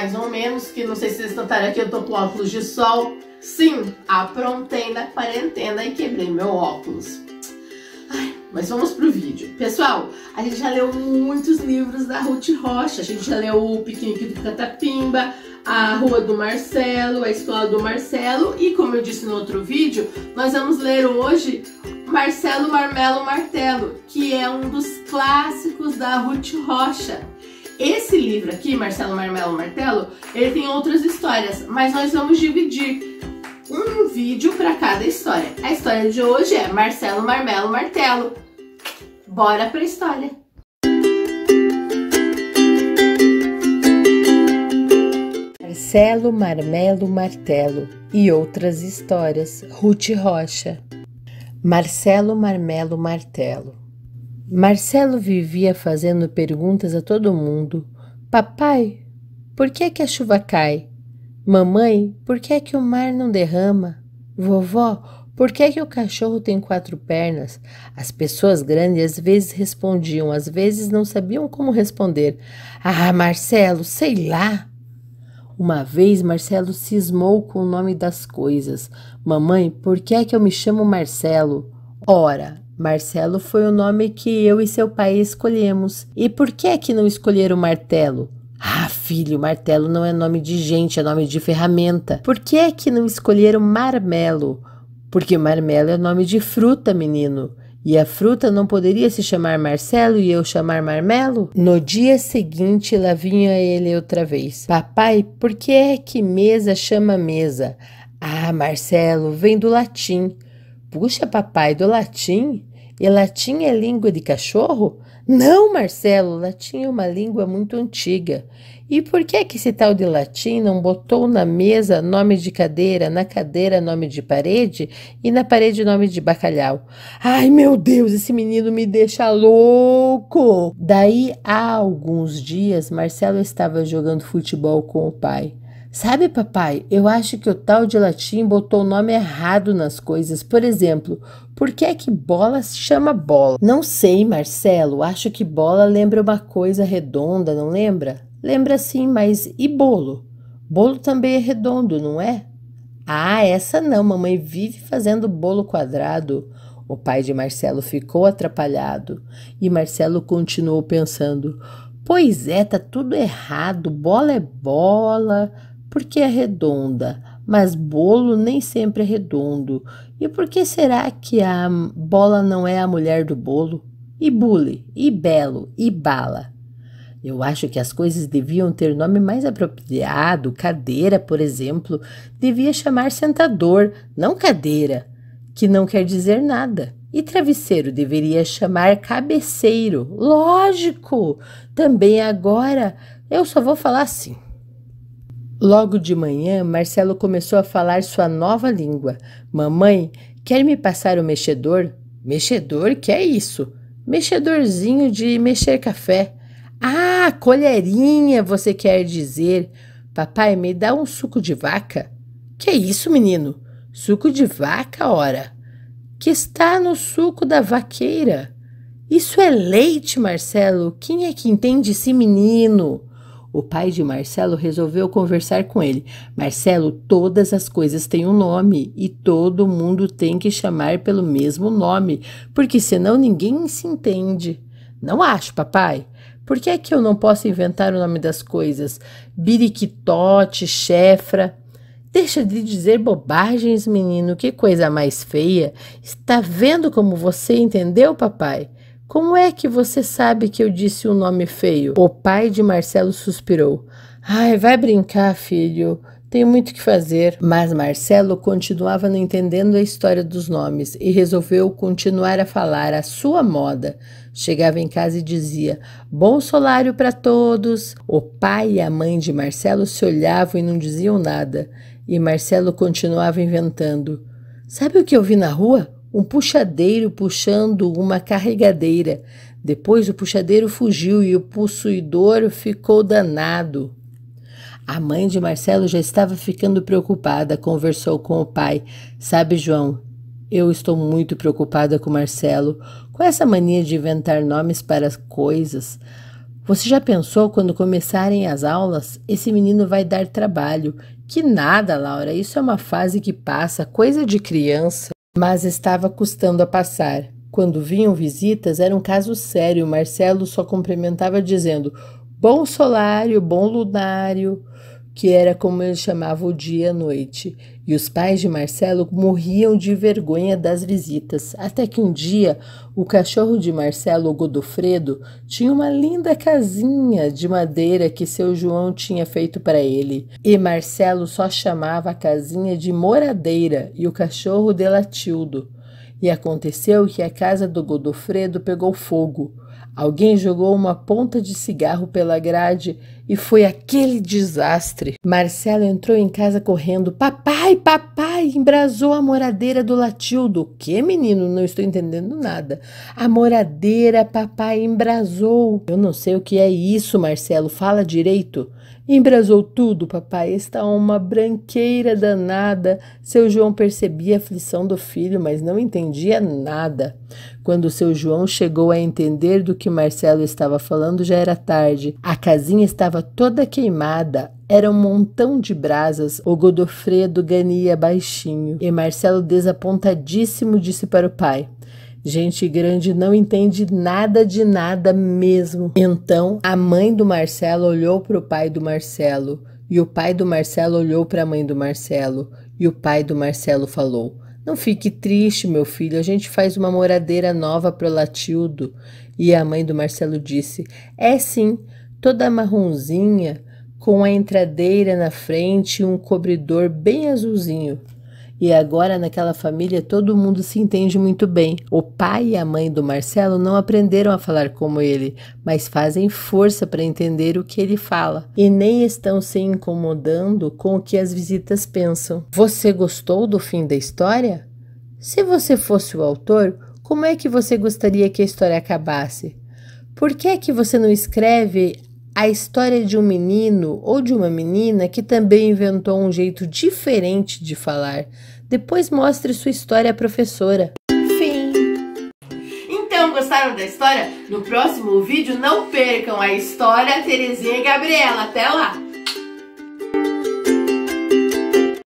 mais ou menos, que não sei se vocês notaram aqui, eu tô com óculos de sol. Sim, aprontei na quarentena e quebrei meu óculos. Ai, mas vamos pro vídeo. Pessoal, a gente já leu muitos livros da Ruth Rocha. A gente já leu o Piquenique do Catapimba, a Rua do Marcelo, a Escola do Marcelo e, como eu disse no outro vídeo, nós vamos ler hoje Marcelo Marmelo Martelo, que é um dos clássicos da Ruth Rocha. Esse livro aqui, Marcelo Marmelo Martelo, ele tem outras histórias, mas nós vamos dividir um vídeo para cada história. A história de hoje é Marcelo Marmelo Martelo. Bora para a história! Marcelo Marmelo Martelo e outras histórias, Ruth Rocha. Marcelo Marmelo Martelo Marcelo vivia fazendo perguntas a todo mundo. Papai, por que é que a chuva cai? Mamãe, por que é que o mar não derrama? Vovó, por que é que o cachorro tem quatro pernas? As pessoas grandes às vezes respondiam, às vezes não sabiam como responder. Ah, Marcelo, sei lá. Uma vez Marcelo cismou com o nome das coisas. Mamãe, por que é que eu me chamo Marcelo? Ora, Marcelo foi o nome que eu e seu pai escolhemos. E por que é que não escolheram martelo? Ah, filho, martelo não é nome de gente, é nome de ferramenta. Por que é que não escolheram marmelo? Porque marmelo é nome de fruta, menino. E a fruta não poderia se chamar Marcelo e eu chamar Marmelo? No dia seguinte, lá vinha ele outra vez. Papai, por que é que mesa chama mesa? Ah, Marcelo, vem do latim. Puxa, papai, do latim? E latim é língua de cachorro? Não, Marcelo, Latim é uma língua muito antiga. E por que é que esse tal de latim não botou na mesa nome de cadeira, na cadeira nome de parede e na parede nome de bacalhau? Ai, meu Deus, esse menino me deixa louco! Daí, há alguns dias, Marcelo estava jogando futebol com o pai. Sabe, papai, eu acho que o tal de latim botou o nome errado nas coisas. Por exemplo, por que é que bola se chama bola? Não sei, Marcelo. Acho que bola lembra uma coisa redonda, não lembra? Lembra sim, mas e bolo? Bolo também é redondo, não é? Ah, essa não, mamãe vive fazendo bolo quadrado. O pai de Marcelo ficou atrapalhado e Marcelo continuou pensando: Pois é, tá tudo errado. Bola é bola, porque é redonda, mas bolo nem sempre é redondo. E por que será que a bola não é a mulher do bolo? E bule, e belo, e bala. Eu acho que as coisas deviam ter nome mais apropriado. Cadeira, por exemplo, devia chamar sentador, não cadeira, que não quer dizer nada. E travesseiro deveria chamar cabeceiro. Lógico! Também agora eu só vou falar assim. Logo de manhã, Marcelo começou a falar sua nova língua. Mamãe, quer me passar o mexedor? Mexedor? Que é isso? Mexedorzinho de mexer café. Ah, colherinha, você quer dizer. Papai, me dá um suco de vaca? Que é isso, menino? Suco de vaca, ora. Que está no suco da vaqueira. Isso é leite, Marcelo. Quem é que entende esse menino? O pai de Marcelo resolveu conversar com ele. Marcelo, todas as coisas têm um nome e todo mundo tem que chamar pelo mesmo nome, porque senão ninguém se entende. Não acho, papai. Por que é que eu não posso inventar o nome das coisas? Biriquitote, chefra. Deixa de dizer bobagens, menino. Que coisa mais feia. Está vendo como você entendeu, papai? Como é que você sabe que eu disse um nome feio? O pai de Marcelo suspirou. Ai, vai brincar, filho. Tenho muito que fazer. Mas Marcelo continuava não entendendo a história dos nomes e resolveu continuar a falar a sua moda. Chegava em casa e dizia: Bom solário para todos. O pai e a mãe de Marcelo se olhavam e não diziam nada. E Marcelo continuava inventando: Sabe o que eu vi na rua? um puxadeiro puxando uma carregadeira. Depois o puxadeiro fugiu e o possuidor ficou danado. A mãe de Marcelo já estava ficando preocupada, conversou com o pai. Sabe, João, eu estou muito preocupada com Marcelo, com essa mania de inventar nomes para as coisas. Você já pensou quando começarem as aulas? Esse menino vai dar trabalho. Que nada, Laura, isso é uma fase que passa, coisa de criança mas estava custando a passar. Quando vinham visitas, era um caso sério. Marcelo só cumprimentava dizendo: Bom solário, bom lunário que era como ele chamava o dia e a noite, e os pais de Marcelo morriam de vergonha das visitas, até que um dia o cachorro de Marcelo, Godofredo, tinha uma linda casinha de madeira que seu João tinha feito para ele, e Marcelo só chamava a casinha de moradeira e o cachorro de Latildo. E aconteceu que a casa do Godofredo pegou fogo, Alguém jogou uma ponta de cigarro pela grade e foi aquele desastre. Marcelo entrou em casa correndo. Papai, papai! Embrasou a moradeira do Latildo. Que menino? Não estou entendendo nada. A moradeira, papai, embrasou. Eu não sei o que é isso, Marcelo. Fala direito. Embrasou tudo, papai. Está uma branqueira danada. Seu João percebia a aflição do filho, mas não entendia nada. Quando seu João chegou a entender do que Marcelo estava falando, já era tarde. A casinha estava toda queimada. Era um montão de brasas. O Godofredo ganhia baixinho. E Marcelo, desapontadíssimo, disse para o pai: Gente grande não entende nada de nada mesmo. Então, a mãe do Marcelo olhou para o pai do Marcelo, e o pai do Marcelo olhou para a mãe do Marcelo, e o pai do Marcelo falou: Não fique triste, meu filho, a gente faz uma moradeira nova pro Latildo. E a mãe do Marcelo disse: É sim, toda marronzinha, com a entradeira na frente e um cobridor bem azulzinho. E agora naquela família todo mundo se entende muito bem. O pai e a mãe do Marcelo não aprenderam a falar como ele, mas fazem força para entender o que ele fala e nem estão se incomodando com o que as visitas pensam. Você gostou do fim da história? Se você fosse o autor, como é que você gostaria que a história acabasse? Por que é que você não escreve a história de um menino ou de uma menina que também inventou um jeito diferente de falar. Depois mostre sua história à professora. Fim. Então, gostaram da história? No próximo vídeo, não percam a história Terezinha e Gabriela. Até lá!